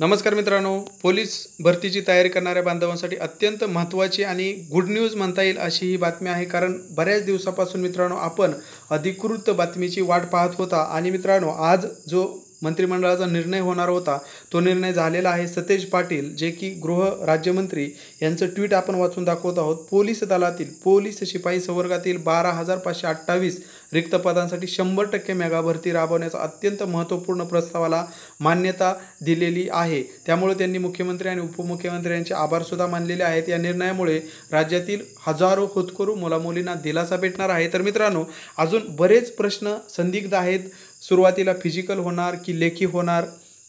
नमस्कार मित्रांनो पोलीस भरतीची तयारी करणाऱ्या बांधवांसाठी अत्यंत महत्त्वाची आणि गुड न्यूज म्हणता येईल अशी ही बातमी आहे कारण बऱ्याच दिवसापासून मित्रांनो आपण अधिकृत बातमीची वाट पाहत होता आणि मित्रांनो आज जो मंत्रिमंडळाचा निर्णय होणार होता तो निर्णय झालेला आहे सतेज पाटील जे की गृह राज्यमंत्री यांचं ट्विट आपण वाचून दाखवत आहोत पोलीस दलातील पोलीस शिपाई संवर्गातील बारा हजार पाचशे अठ्ठावीस रिक्त पदांसाठी शंभर टक्के मेगा भरती राबवण्याचा अत्यंत महत्त्वपूर्ण प्रस्तावाला मान्यता दिलेली आहे त्यामुळे त्यांनी मुख्यमंत्री आणि उपमुख्यमंत्री यांचे आभारसुद्धा मानलेले आहेत या निर्णयामुळे राज्यातील हजारो होतकरू मुलामुलींना दिलासा भेटणार आहे तर मित्रांनो अजून बरेच प्रश्न संदिग्ध आहेत सुरुवातीला फिजिकल होणार की लेखी होणार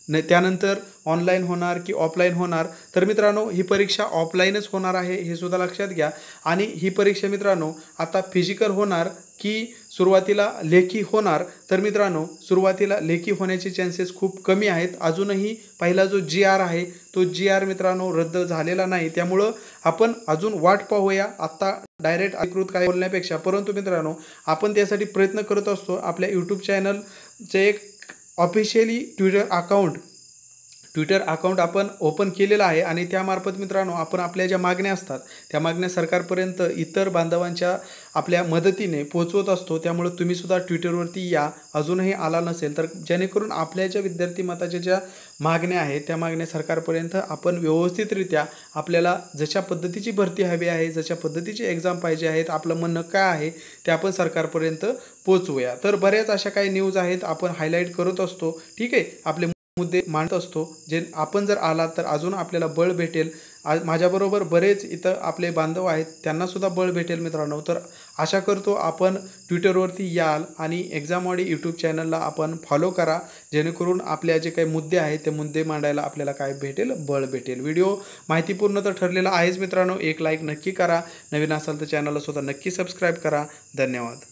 न त्यानंतर ऑनलाईन होणार की ऑफलाईन होणार तर मित्रांनो ही परीक्षा ऑफलाईनच होणार आहे हे सुद्धा लक्षात घ्या आणि ही परीक्षा मित्रांनो आता फिजिकल होणार की सुरुवातीला लेखी होणार तर मित्रांनो सुरुवातीला लेखी होण्याचे चान्सेस खूप कमी आहेत अजूनही पहिला जो जी आर आहे तो जी आर मित्रांनो रद्द झालेला नाही त्यामुळं आपण अजून वाट पाहूया आत्ता डायरेक्ट अधिकृत काय बोलण्यापेक्षा परंतु मित्रांनो आपण त्यासाठी प्रयत्न करत असतो आपल्या यूट्यूब चॅनलचे एक officially Twitter account Twitter account आपण ओपन केलेलं आहे आणि त्यामार्फत मित्रांनो आपण आपल्या ज्या मागण्या असतात त्या मागण्या सरकारपर्यंत इतर बांधवांच्या आपल्या मदतीने पोहोचवत असतो त्यामुळे तुम्हीसुद्धा ट्विटरवरती या अजूनही आला नसेल तर जेणेकरून आपल्या ज्या विद्यार्थी मताच्या ज्या मागण्या आहेत त्या मागण्या सरकारपर्यंत आपण व्यवस्थितरित्या आपल्याला जशा पद्धतीची भरती हवी आहे जशा पद्धतीची एक्झाम पाहिजे आहेत आपलं म्हणणं काय आहे ते आपण सरकारपर्यंत पोचवूया तर बऱ्याच अशा काही न्यूज आहेत आपण हायलाईट करत असतो ठीक आहे आपले मुद्दे मांडत असतो जे आपण जर आला तर अजून आपल्याला बळ भेटेल माझ्याबरोबर बरेच इथं आपले बांधव आहेत त्यांनासुद्धा बळ भेटेल मित्रांनो तर आशा करतो आपण ट्विटरवरती याल आणि एक्झामवाडी यूट्यूब चॅनलला आपण फॉलो करा जेणेकरून आपल्या जे काही मुद्दे आहेत ते मुद्दे मांडायला आपल्याला काय भेटेल बळ भेटेल व्हिडिओ माहितीपूर्ण तर ठरलेला आहेच मित्रांनो एक लाईक नक्की करा नवीन असाल तर चॅनलला सुद्धा नक्की सबस्क्राईब करा धन्यवाद